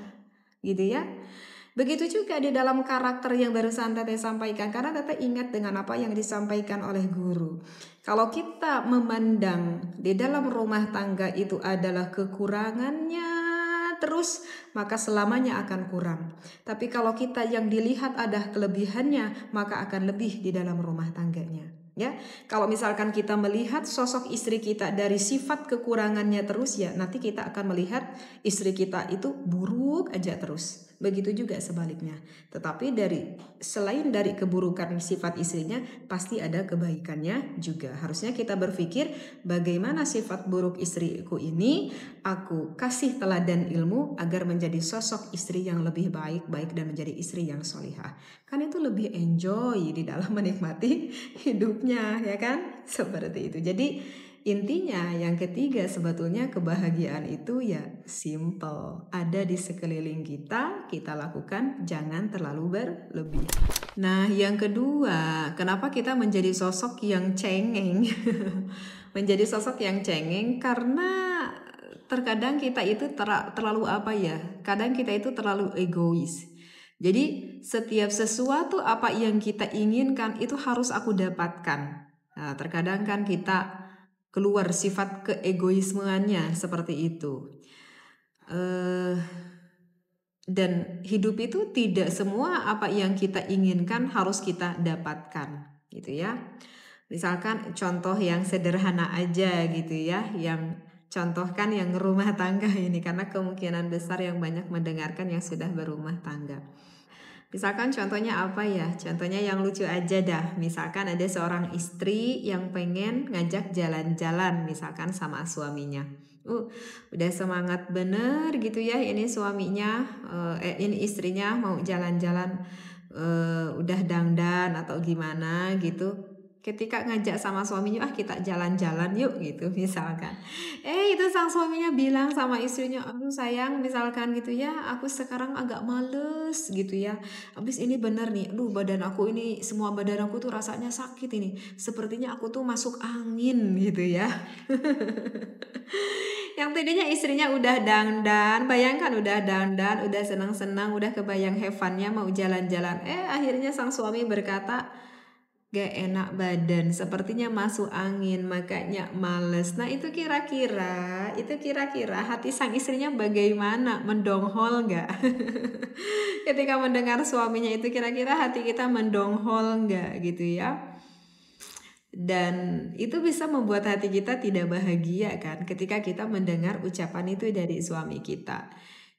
Gitu ya. Begitu juga di dalam karakter yang barusan Tete sampaikan karena Tete ingat dengan apa yang disampaikan oleh guru. Kalau kita memandang di dalam rumah tangga itu adalah kekurangannya, terus, maka selamanya akan kurang. Tapi kalau kita yang dilihat ada kelebihannya, maka akan lebih di dalam rumah tangganya. Ya, kalau misalkan kita melihat sosok istri kita dari sifat kekurangannya terus ya, nanti kita akan melihat istri kita itu buruk aja terus. Begitu juga sebaliknya. Tetapi dari selain dari keburukan sifat istrinya, pasti ada kebaikannya juga. Harusnya kita berpikir bagaimana sifat buruk istriku ini aku kasih teladan ilmu agar menjadi sosok istri yang lebih baik, baik dan menjadi istri yang solihah. Kan itu lebih enjoy di dalam menikmati hidupnya, ya kan? Seperti itu. Jadi Intinya yang ketiga sebetulnya kebahagiaan itu ya simple. Ada di sekeliling kita, kita lakukan jangan terlalu berlebih. Nah yang kedua, kenapa kita menjadi sosok yang cengeng? menjadi sosok yang cengeng karena terkadang kita itu ter terlalu apa ya? Kadang kita itu terlalu egois. Jadi setiap sesuatu apa yang kita inginkan itu harus aku dapatkan. Nah, terkadang kan kita keluar sifat keegoismeannya seperti itu. Uh, dan hidup itu tidak semua apa yang kita inginkan harus kita dapatkan, gitu ya. Misalkan contoh yang sederhana aja gitu ya, yang contohkan yang rumah tangga ini karena kemungkinan besar yang banyak mendengarkan yang sudah berumah tangga. Misalkan contohnya apa ya? Contohnya yang lucu aja dah. Misalkan ada seorang istri yang pengen ngajak jalan-jalan misalkan sama suaminya. Uh, udah semangat bener gitu ya ini suaminya uh, eh ini istrinya mau jalan-jalan uh, udah dangdan atau gimana gitu ketika ngajak sama suaminya ah kita jalan-jalan yuk gitu misalkan eh itu sang suaminya bilang sama istrinya aku sayang misalkan gitu ya aku sekarang agak males gitu ya habis ini bener nih aduh badan aku ini semua badan aku tuh rasanya sakit ini sepertinya aku tuh masuk angin gitu ya yang tadinya istrinya udah dandan bayangkan udah dandan udah senang-senang udah kebayang heavennya mau jalan-jalan eh akhirnya sang suami berkata gak enak badan, sepertinya masuk angin, makanya males. Nah itu kira-kira, itu kira-kira hati sang istrinya bagaimana, mendonghol nggak? Ketika mendengar suaminya itu kira-kira hati kita mendonghol nggak gitu ya? Dan itu bisa membuat hati kita tidak bahagia kan ketika kita mendengar ucapan itu dari suami kita.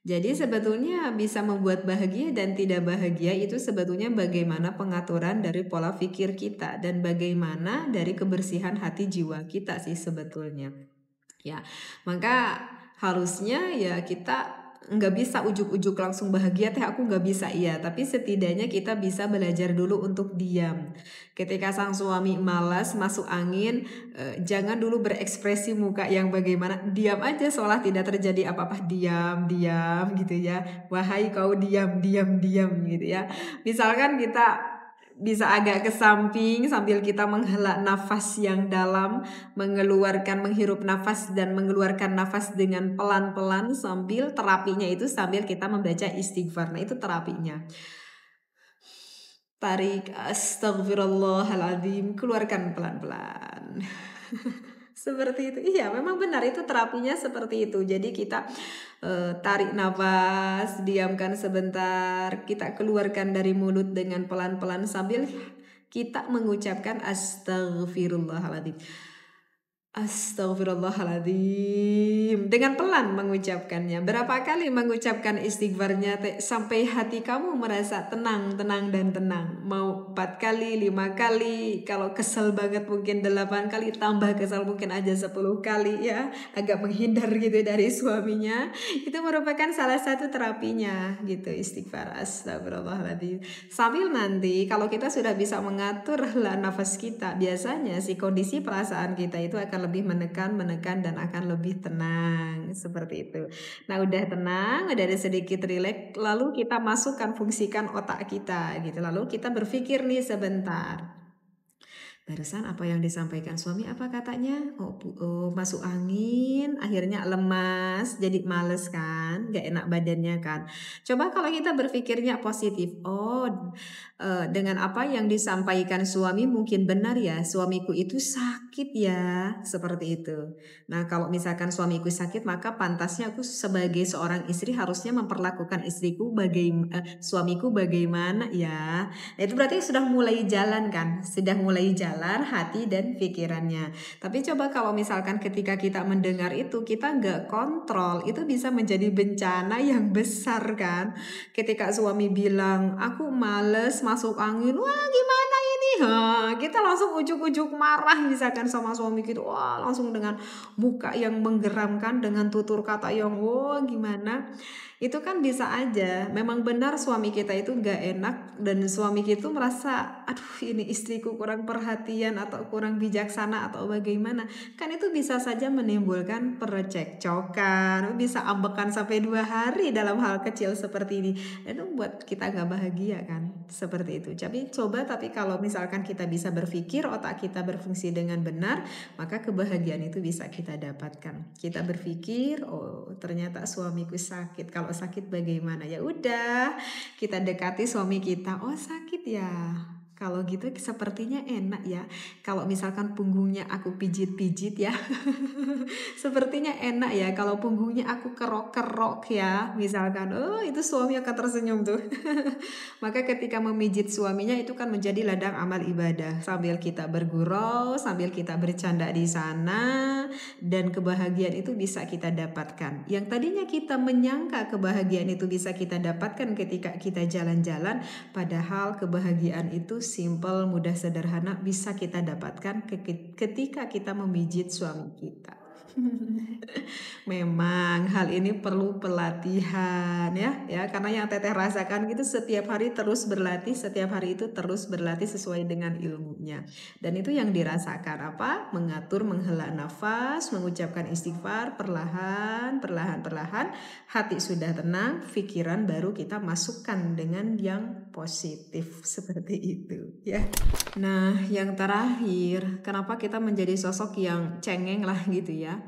Jadi sebetulnya bisa membuat bahagia dan tidak bahagia itu sebetulnya bagaimana pengaturan dari pola pikir kita dan bagaimana dari kebersihan hati jiwa kita sih sebetulnya. Ya, maka harusnya ya kita nggak bisa ujuk-ujuk langsung bahagia teh aku nggak bisa iya tapi setidaknya kita bisa belajar dulu untuk diam ketika sang suami malas masuk angin eh, jangan dulu berekspresi muka yang bagaimana diam aja seolah tidak terjadi apa-apa diam diam gitu ya wahai kau diam diam diam gitu ya misalkan kita bisa agak ke samping sambil kita menghela nafas yang dalam, mengeluarkan, menghirup nafas dan mengeluarkan nafas dengan pelan-pelan sambil terapinya itu sambil kita membaca istighfar. Nah, itu terapinya. Tarik astagfirullahaladzim, keluarkan pelan-pelan. seperti itu iya memang benar itu terapinya seperti itu jadi kita e, tarik nafas diamkan sebentar kita keluarkan dari mulut dengan pelan-pelan sambil kita mengucapkan astagfirullahaladzim Astagfirullahaladzim Dengan pelan mengucapkannya Berapa kali mengucapkan istighfarnya te, Sampai hati kamu merasa tenang, tenang, dan tenang Mau empat kali, lima kali Kalau kesel banget mungkin delapan kali Tambah kesel mungkin aja sepuluh kali ya Agak menghindar gitu dari suaminya Itu merupakan salah satu terapinya gitu Istighfar Astagfirullahaladzim Sambil nanti kalau kita sudah bisa mengatur nafas kita Biasanya si kondisi perasaan kita itu akan akan lebih menekan, menekan dan akan lebih tenang seperti itu. Nah udah tenang, udah ada sedikit rileks, lalu kita masukkan fungsikan otak kita gitu. Lalu kita berpikir nih sebentar. Barusan apa yang disampaikan suami apa katanya? Oh, bu, oh masuk angin, akhirnya lemas, jadi males kan, gak enak badannya kan. Coba kalau kita berpikirnya positif, oh uh, dengan apa yang disampaikan suami mungkin benar ya suamiku itu sakit ya seperti itu. Nah kalau misalkan suamiku sakit maka pantasnya aku sebagai seorang istri harusnya memperlakukan istriku bagai uh, suamiku bagaimana ya. Nah, itu berarti sudah mulai jalan kan, sudah mulai jalan hati dan pikirannya. Tapi coba kalau misalkan ketika kita mendengar itu kita nggak kontrol itu bisa menjadi bencana yang besar kan. Ketika suami bilang aku males masuk angin wah gimana ini ha, kita langsung ujuk-ujuk marah misalkan sama suami gitu wah langsung dengan muka yang menggeramkan dengan tutur kata yang wah oh, gimana itu kan bisa aja memang benar suami kita itu gak enak dan suami kita itu merasa aduh ini istriku kurang perhatian atau kurang bijaksana atau bagaimana kan itu bisa saja menimbulkan percekcokan bisa ambekan sampai dua hari dalam hal kecil seperti ini dan itu buat kita gak bahagia kan seperti itu tapi coba tapi kalau misalkan kita bisa berpikir otak kita berfungsi dengan benar maka kebahagiaan itu bisa kita dapatkan kita berpikir oh ternyata suamiku sakit kalau kalau sakit bagaimana ya udah kita dekati suami kita oh sakit ya kalau gitu sepertinya enak ya. Kalau misalkan punggungnya aku pijit-pijit ya. sepertinya enak ya kalau punggungnya aku kerok-kerok ya. Misalkan, oh itu suami akan tersenyum tuh. Maka ketika memijit suaminya itu kan menjadi ladang amal ibadah. Sambil kita bergurau, sambil kita bercanda di sana dan kebahagiaan itu bisa kita dapatkan. Yang tadinya kita menyangka kebahagiaan itu bisa kita dapatkan ketika kita jalan-jalan padahal kebahagiaan itu simple, mudah, sederhana bisa kita dapatkan ketika kita memijit suami kita. Memang hal ini perlu pelatihan ya, ya karena yang teteh rasakan gitu setiap hari terus berlatih, setiap hari itu terus berlatih sesuai dengan ilmunya. Dan itu yang dirasakan apa? Mengatur, menghela nafas, mengucapkan istighfar perlahan, perlahan, perlahan. Hati sudah tenang, pikiran baru kita masukkan dengan yang positif seperti itu ya. Nah, yang terakhir, kenapa kita menjadi sosok yang cengeng lah gitu ya?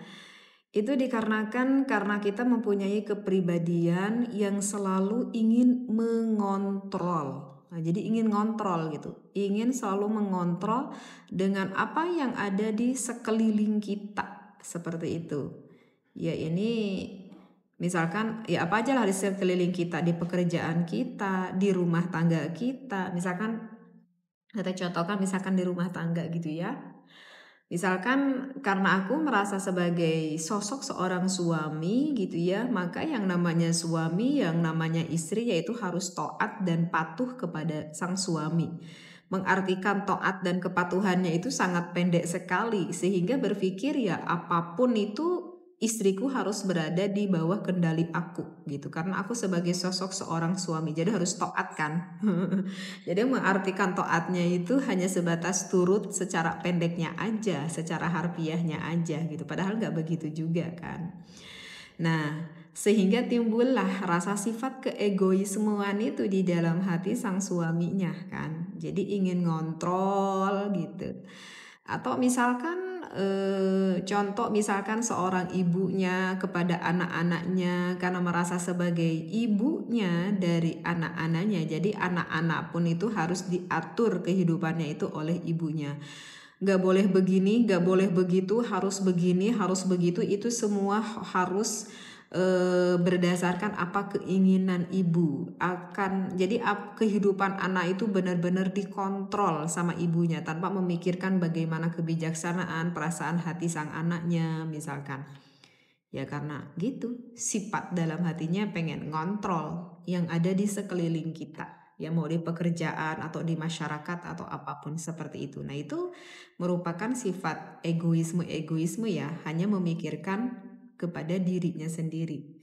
Itu dikarenakan karena kita mempunyai kepribadian yang selalu ingin mengontrol. Nah, jadi ingin ngontrol gitu. Ingin selalu mengontrol dengan apa yang ada di sekeliling kita seperti itu. Ya ini misalkan ya apa aja lah di sekeliling kita, di pekerjaan kita, di rumah tangga kita. Misalkan kita contohkan misalkan di rumah tangga gitu ya Misalkan karena aku merasa sebagai sosok seorang suami gitu ya, maka yang namanya suami, yang namanya istri yaitu harus to'at dan patuh kepada sang suami. Mengartikan to'at dan kepatuhannya itu sangat pendek sekali sehingga berpikir ya apapun itu istriku harus berada di bawah kendali aku gitu karena aku sebagai sosok seorang suami jadi harus toat kan jadi mengartikan toatnya itu hanya sebatas turut secara pendeknya aja secara harfiahnya aja gitu padahal nggak begitu juga kan nah sehingga timbullah rasa sifat keegoismuan itu di dalam hati sang suaminya kan jadi ingin ngontrol gitu atau misalkan e, contoh misalkan seorang ibunya kepada anak-anaknya karena merasa sebagai ibunya dari anak-anaknya. Jadi anak-anak pun itu harus diatur kehidupannya itu oleh ibunya. Gak boleh begini, gak boleh begitu, harus begini, harus begitu. Itu semua harus Eh, berdasarkan apa keinginan ibu akan jadi kehidupan anak itu benar-benar dikontrol sama ibunya tanpa memikirkan bagaimana kebijaksanaan perasaan hati sang anaknya misalkan ya karena gitu sifat dalam hatinya pengen ngontrol yang ada di sekeliling kita ya mau di pekerjaan atau di masyarakat atau apapun seperti itu nah itu merupakan sifat egoisme egoisme ya hanya memikirkan kepada dirinya sendiri.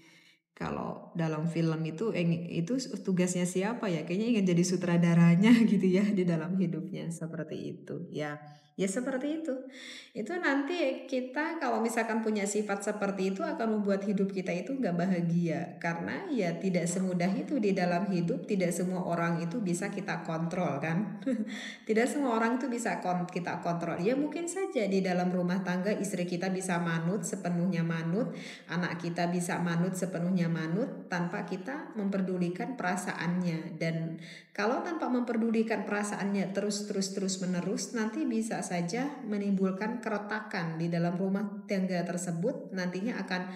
Kalau dalam film itu itu tugasnya siapa ya? Kayaknya ingin jadi sutradaranya gitu ya di dalam hidupnya seperti itu ya. Ya seperti itu. Itu nanti kita kalau misalkan punya sifat seperti itu akan membuat hidup kita itu nggak bahagia karena ya tidak semudah itu di dalam hidup tidak semua orang itu bisa kita kontrol kan. tidak semua orang itu bisa kita kontrol. Ya mungkin saja di dalam rumah tangga istri kita bisa manut sepenuhnya manut, anak kita bisa manut sepenuhnya manut tanpa kita memperdulikan perasaannya dan kalau tanpa memperdulikan perasaannya terus terus terus menerus nanti bisa saja menimbulkan keretakan di dalam rumah tangga tersebut nantinya akan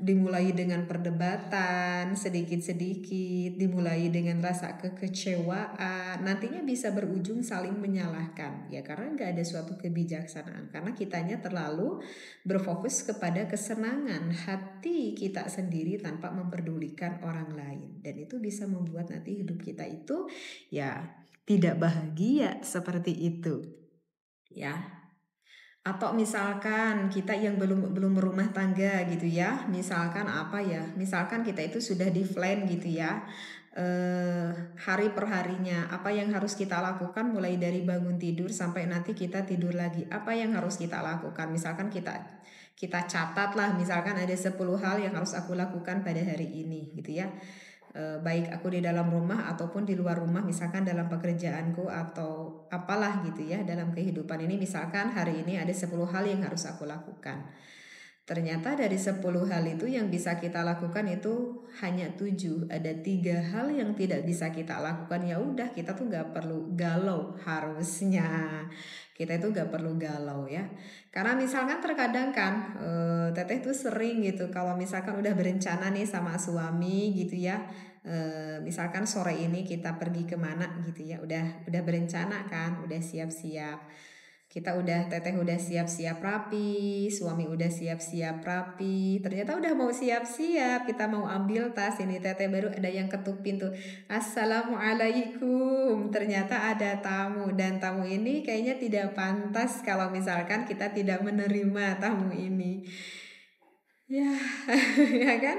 dimulai dengan perdebatan sedikit-sedikit, dimulai dengan rasa kekecewaan, nantinya bisa berujung saling menyalahkan ya karena nggak ada suatu kebijaksanaan karena kitanya terlalu berfokus kepada kesenangan hati kita sendiri tanpa memperdulikan orang lain dan itu bisa membuat nanti hidup kita itu ya tidak bahagia seperti itu ya atau misalkan kita yang belum belum berumah tangga gitu ya misalkan apa ya misalkan kita itu sudah di flan gitu ya eh, hari perharinya apa yang harus kita lakukan mulai dari bangun tidur sampai nanti kita tidur lagi apa yang harus kita lakukan misalkan kita kita catatlah misalkan ada 10 hal yang harus aku lakukan pada hari ini gitu ya Eh, baik aku di dalam rumah ataupun di luar rumah misalkan dalam pekerjaanku atau apalah gitu ya dalam kehidupan ini misalkan hari ini ada 10 hal yang harus aku lakukan. Ternyata dari 10 hal itu yang bisa kita lakukan itu hanya 7. Ada tiga hal yang tidak bisa kita lakukan. Ya udah, kita tuh gak perlu galau harusnya kita itu gak perlu galau ya karena misalkan terkadang kan e, teteh tuh sering gitu kalau misalkan udah berencana nih sama suami gitu ya e, misalkan sore ini kita pergi kemana gitu ya udah udah berencana kan udah siap-siap kita udah teteh udah siap-siap rapi, suami udah siap-siap rapi, ternyata udah mau siap-siap, kita mau ambil tas ini teteh baru ada yang ketuk pintu, assalamualaikum, ternyata ada tamu dan tamu ini kayaknya tidak pantas kalau misalkan kita tidak menerima tamu ini. Ya, ya kan?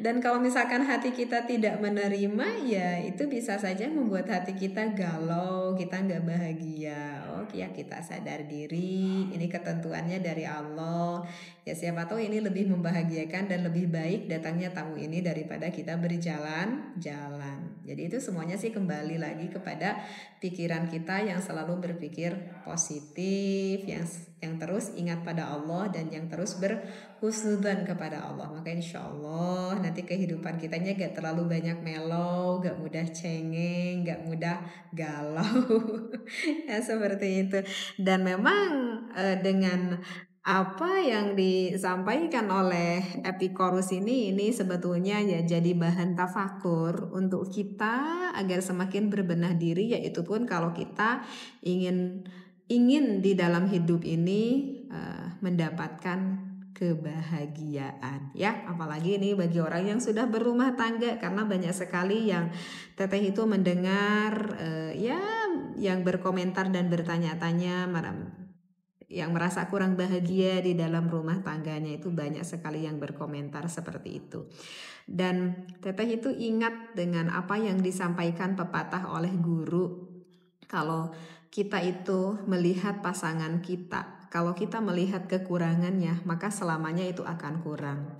Dan kalau misalkan hati kita tidak menerima, ya itu bisa saja membuat hati kita galau, kita nggak bahagia. Oke, oh, ya kita sadar diri. Ini ketentuannya dari Allah ya siapa tahu ini lebih membahagiakan dan lebih baik datangnya tamu ini daripada kita berjalan-jalan. Jadi itu semuanya sih kembali lagi kepada pikiran kita yang selalu berpikir positif, yang yang terus ingat pada Allah dan yang terus berhusnudan kepada Allah. Maka insya Allah nanti kehidupan kitanya gak terlalu banyak melo, gak mudah cengeng, gak mudah galau. ya seperti itu. Dan memang eh, dengan apa yang disampaikan oleh Epikorus ini ini sebetulnya ya jadi bahan tafakur untuk kita agar semakin berbenah diri yaitu pun kalau kita ingin ingin di dalam hidup ini uh, mendapatkan kebahagiaan ya apalagi ini bagi orang yang sudah berumah tangga karena banyak sekali yang teteh itu mendengar uh, ya yang berkomentar dan bertanya-tanya yang merasa kurang bahagia di dalam rumah tangganya itu banyak sekali yang berkomentar seperti itu. Dan teteh itu ingat dengan apa yang disampaikan pepatah oleh guru kalau kita itu melihat pasangan kita, kalau kita melihat kekurangannya, maka selamanya itu akan kurang.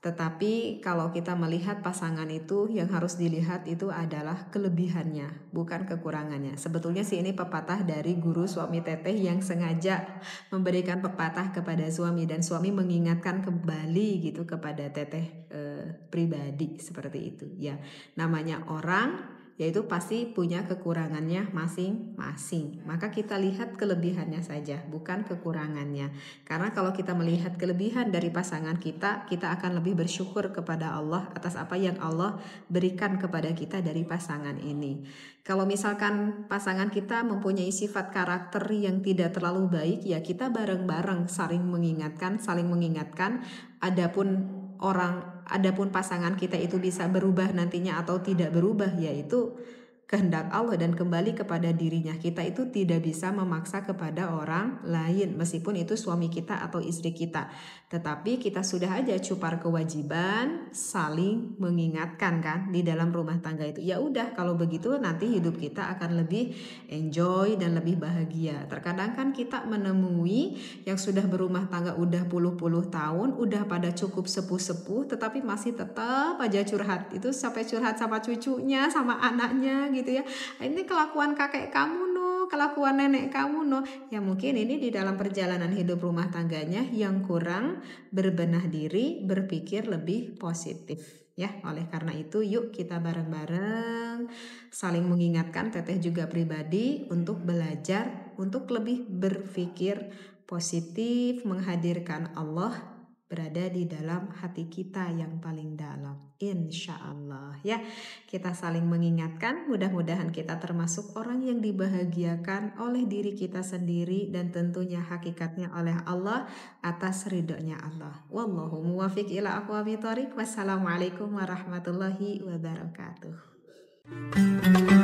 Tetapi kalau kita melihat pasangan itu yang harus dilihat itu adalah kelebihannya, bukan kekurangannya. Sebetulnya sih ini pepatah dari guru suami teteh yang sengaja memberikan pepatah kepada suami dan suami mengingatkan kembali gitu kepada teteh eh, pribadi seperti itu. Ya, namanya orang yaitu pasti punya kekurangannya masing-masing. Maka kita lihat kelebihannya saja, bukan kekurangannya. Karena kalau kita melihat kelebihan dari pasangan kita, kita akan lebih bersyukur kepada Allah atas apa yang Allah berikan kepada kita dari pasangan ini. Kalau misalkan pasangan kita mempunyai sifat karakter yang tidak terlalu baik, ya kita bareng-bareng saling mengingatkan, saling mengingatkan. Adapun orang adapun pasangan kita itu bisa berubah nantinya atau tidak berubah yaitu kehendak Allah dan kembali kepada dirinya kita itu tidak bisa memaksa kepada orang lain meskipun itu suami kita atau istri kita tetapi kita sudah aja cupar kewajiban saling mengingatkan kan di dalam rumah tangga itu. Ya udah kalau begitu nanti hidup kita akan lebih enjoy dan lebih bahagia. Terkadang kan kita menemui yang sudah berumah tangga udah puluh-puluh tahun, udah pada cukup sepuh-sepuh tetapi masih tetap aja curhat. Itu sampai curhat sama cucunya, sama anaknya gitu ya. Ini kelakuan kakek kamu kelakuan nenek kamu no ya mungkin ini di dalam perjalanan hidup rumah tangganya yang kurang berbenah diri berpikir lebih positif ya oleh karena itu yuk kita bareng-bareng saling mengingatkan teteh juga pribadi untuk belajar untuk lebih berpikir positif menghadirkan Allah berada di dalam hati kita yang paling dalam. Insya Allah ya, kita saling mengingatkan. Mudah-mudahan kita termasuk orang yang dibahagiakan oleh diri kita sendiri dan tentunya hakikatnya oleh Allah atas ridhonya Allah. Wallahu muwafiq ila aqwamit Wassalamualaikum warahmatullahi wabarakatuh.